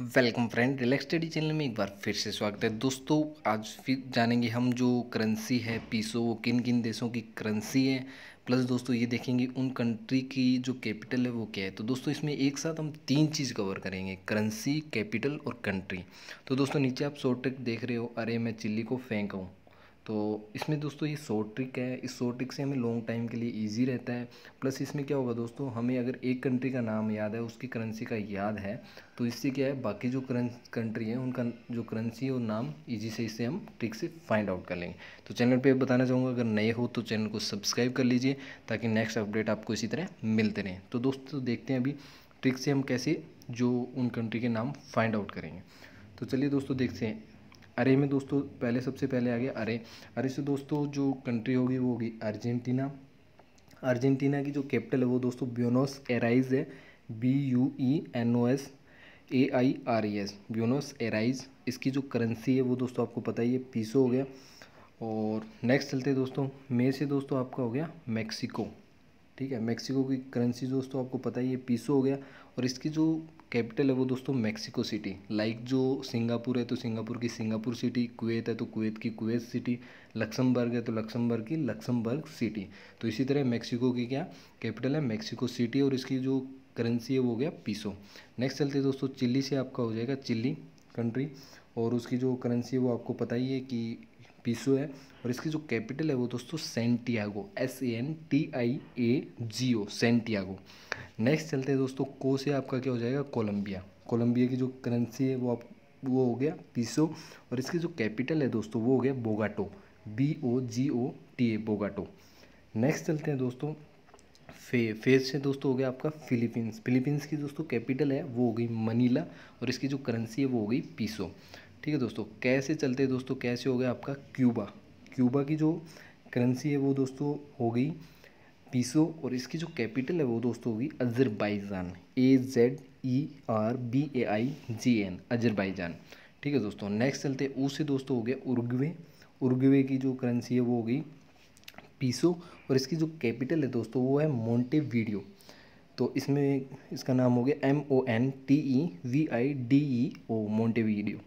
welcome friend relax study channel में एक बार फिर से स्वागत है दोस्तों आज फिर जानेंगे हम जो करेंसी है पीसो वो किन किन देशों की करेंसी है प्लस दोस्तों ये देखेंगे उन कंट्री की जो कैपिटल है वो क्या है तो दोस्तों इसमें एक साथ हम तीन चीज़ कवर करेंगे करेंसी कैपिटल और कंट्री तो दोस्तों नीचे आप शॉर्ट ट्रिक देख रहे हो अरे मैं चिल्ली को फेंका हूँ तो इसमें दोस्तों ये शॉर्ट ट्रिक है इस शॉर्ट ट्रिक से हमें लॉन्ग टाइम के लिए इजी रहता है प्लस इसमें क्या होगा दोस्तों हमें अगर एक कंट्री का नाम याद है उसकी करेंसी का याद है तो इससे क्या है बाकी जो कंट्री है उनका जो करेंसी और नाम ईजी से इससे हम ट्रिक से फाइंड आउट कर लेंगे तो चैनल पर बताना चाहूँगा अगर नए हो तो चैनल को सब्सक्राइब कर लीजिए ताकि नेक्स्ट अपडेट आपको इसी तरह मिलते रहें तो दोस्तों तो देखते हैं अभी ट्रिक से हम कैसे जो उन कंट्री के नाम फाइंड आउट करेंगे तो चलिए दोस्तों देखते हैं अरे में दोस्तों पहले सबसे पहले आ गया अरे अरे से दोस्तों जो कंट्री होगी वो होगी अर्जेंटीना अर्जेंटीना की जो कैपिटल है वो दोस्तों ब्यूनोस एराइज है B U E N O S A I R E S Buenos Aires इसकी जो करेंसी है वो दोस्तों आपको पता ही है पीसो हो गया और नेक्स्ट चलते दोस्तों मे से दोस्तों आपका हो गया मैक्सिको ठीक है मैक्सिको की करेंसी दोस्तों आपको पता ही है पीसो हो गया और इसकी जो कैपिटल है वो दोस्तों मैक्सिको सिटी लाइक जो सिंगापुर है तो सिंगापुर की सिंगापुर सिटी कुवैत है तो कुवैत की कुवैत सिटी लक्समबर्ग है तो लक्समबर्ग की लक्समबर्ग सिटी तो इसी तरह मैक्सिको की क्या कैपिटल है मैक्सिको सिटी और इसकी जो करेंसी है वो हो गया पीसो नेक्स्ट चलते दोस्तों चिल्ली से आपका हो जाएगा चिल्ली कंट्री और उसकी जो करेंसी है वो आपको पता ही है कि पीसो है और इसकी जो कैपिटल है वो दोस्तों Santiago S A N T I A G O Santiago next चलते हैं दोस्तों को से आपका क्या हो जाएगा कोलंबिया कोलंबिया की जो करेंसी है वो आप वो हो गया पीसो और इसकी जो कैपिटल है दोस्तों वो हो गया Bogota B O G O T A Bogota next चलते हैं दोस्तों फे फेस से दोस्तों हो गया आपका फिलीपींस फिलीपींस की दोस्तों कैपिटल है वो हो गई मनीला और इसकी जो करेंसी है वो हो गई पीसो ठीक है दोस्तों कैसे चलते दोस्तों कैसे हो गया आपका क्यूबा क्यूबा की जो करेंसी है वो दोस्तों हो गई पीसो और इसकी जो कैपिटल है वो दोस्तों होगी Azerbaijan A Z E e R B A I G N Azerbaijan ठीक है दोस्तों नेक्स्ट चलते हैं से दोस्तों हो गया उर्गवे उर्गवे की जो करेंसी है वो हो गई पीसो और इसकी जो कैपिटल है दोस्तों वो है मोन्टे वीडियो तो इसमें इसका नाम हो गया M O N T E V I D E O Montevideo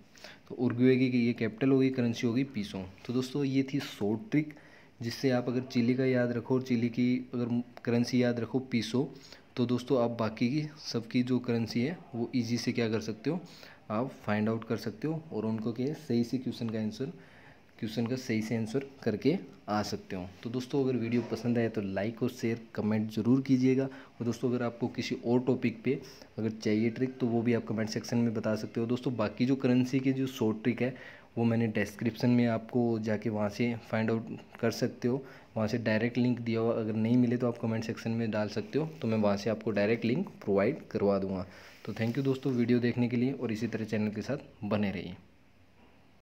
तो उर्गुएगी की ये कैपिटल होगी करेंसी होगी पीसो तो दोस्तों ये थी शॉर्ट ट्रिक जिससे आप अगर चिली का याद रखो और चिली की अगर करेंसी याद रखो पीसो तो दोस्तों आप बाकी की सबकी जो करेंसी है वो ईजी से क्या कर सकते हो आप फाइंड आउट कर सकते हो और उनको क्या सही से क्वेश्चन का आंसर क्वेश्चन का सही से आंसर करके आ सकते हो तो दोस्तों अगर वीडियो पसंद आए तो लाइक और शेयर कमेंट जरूर कीजिएगा और दोस्तों अगर आपको किसी और टॉपिक पे अगर चाहिए ट्रिक तो वो भी आप कमेंट सेक्शन में बता सकते हो दोस्तों बाकी जो करेंसी की जो शॉर्ट ट्रिक है वो मैंने डिस्क्रिप्शन में आपको जाके वहाँ से फाइंड आउट कर सकते हो वहाँ से डायरेक्ट लिंक दिया हुआ अगर नहीं मिले तो आप कमेंट सेक्शन में डाल सकते हो तो मैं वहाँ से आपको डायरेक्ट लिंक प्रोवाइड करवा दूँगा तो थैंक यू दोस्तों वीडियो देखने के लिए और इसी तरह चैनल के साथ बने रहिए